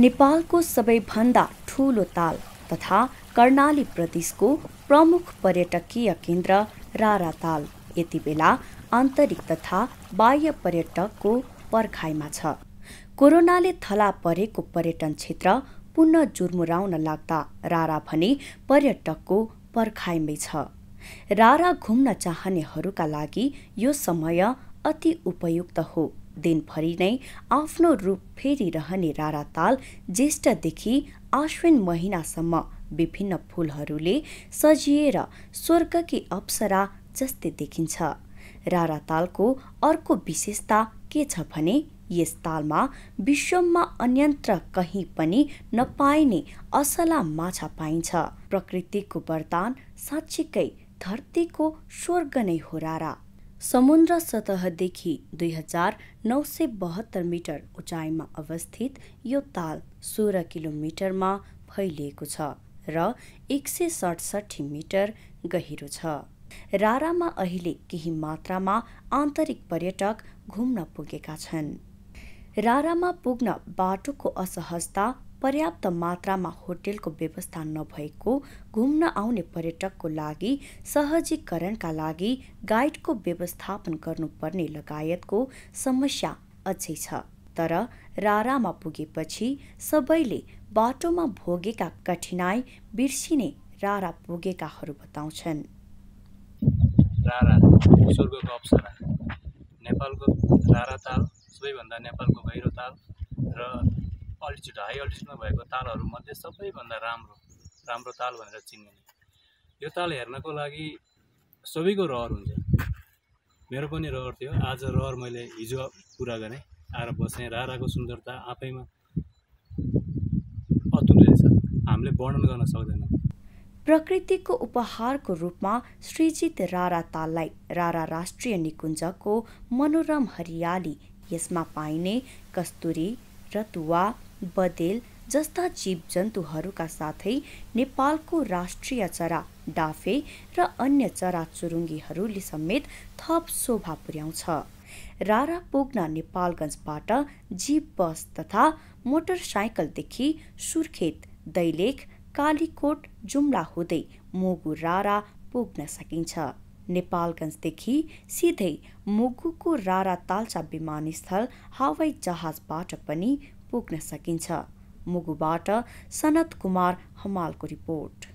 नेपालको सबैभन्दा ठुलो ताल तथा कर्णाली प्रदेशको प्रमुख पर्यटकीय केन्द्र राराताल यति बेला आन्तरिक तथा बाह्य पर्यटकको पर्खाइमा छ कोरोनाले थला परेको पर्यटन क्षेत्र पुनः जुर्मुराउन लाग्दा रारा भने पर्यटकको पर्खाइमै छ रारा घुम्न चाहनेहरूका लागि यो समय अति उपयुक्त हो दिनभरि नै आफ्नो रूप फेरि रहने राराताल ज्येष्ठदेखि आश्विन महिनासम्म विभिन्न फुलहरूले सजिएर स्वर्गकी अप्सरा जस्तै देखिन्छ रारातालको अर्को विशेषता के छ भने यस तालमा विश्वमा अन्यन्त्र कहीँ पनि नपाइने असला माछा पाइन्छ प्रकृतिको वरदान साँच्चीकै धरतीको स्वर्ग नै हो रारा समुद्र सतहदेखि दुई हजार नौ सय बहत्तर मिटर उचाइमा अवस्थित यो ताल सोह्र किलोमिटरमा फैलिएको छ र एक सय सडसठी मिटर गहिरो छ रारामा अहिले केही मात्रामा आन्तरिक पर्यटक घुम्न पुगेका छन् रारामा पुग्न बाटोको असहजता पर्याप्त मात्रामा होटेलको व्यवस्था नभएको घुम्न आउने पर्यटकको लागि सहजीकरणका लागि गाइडको व्यवस्थापन गर्नुपर्ने लगायतको समस्या अझै छ तर रारामा पुगेपछि सबैले बाटोमा भोगेका कठिनाई बिर्सिने रारा पुगेकाहरू बताउँछन् नेपालको रारा ताल सबैभन्दा नेपालको गहिरो ताल र अल्टिच्युड हाई अल्टिच्युडमा भएको तालहरूमध्ये सबैभन्दा राम्रो राम्रो ताल भनेर चिनिने यो ताल हेर्नको लागि सबैको रहर हुन्छ मेरो पनि रहर थियो आज रहर मैले हिजो पुरा गरेँ आएर बसेँ राराको सुन्दरता आफैमा अतुल्य छ हामीले वर्णन गर्न सक्दैनौँ प्रकृतिको उपहारको रूपमा सृजित रारा ताललाई रारा राष्ट्रिय निकुञ्जको मनोरम हरियाली यसमा पाइने कस्तुरी रतुवा बदेल जस्ता जीव जन्तुहरूका साथै नेपालको राष्ट्रिय चरा डाफे र अन्य चराचुरुङ्गीहरूले समेत थप शोभा पुर्याउँछ रारा पोग्ना नेपालगञ्जबाट जीप बस तथा मोटरसाइकलदेखि सुर्खेत दैलेख कालीकोट जुम्ला हुँदै मुगु रारा पुग्न सकिन्छ नेपालगञ्जदेखि सिधै मुगुको रारा ताल्चा विमानस्थल हवाई जहाजबाट पनि पुग्न सकिन्छ मुगुबाट सनत कुमार हमालको रिपोर्ट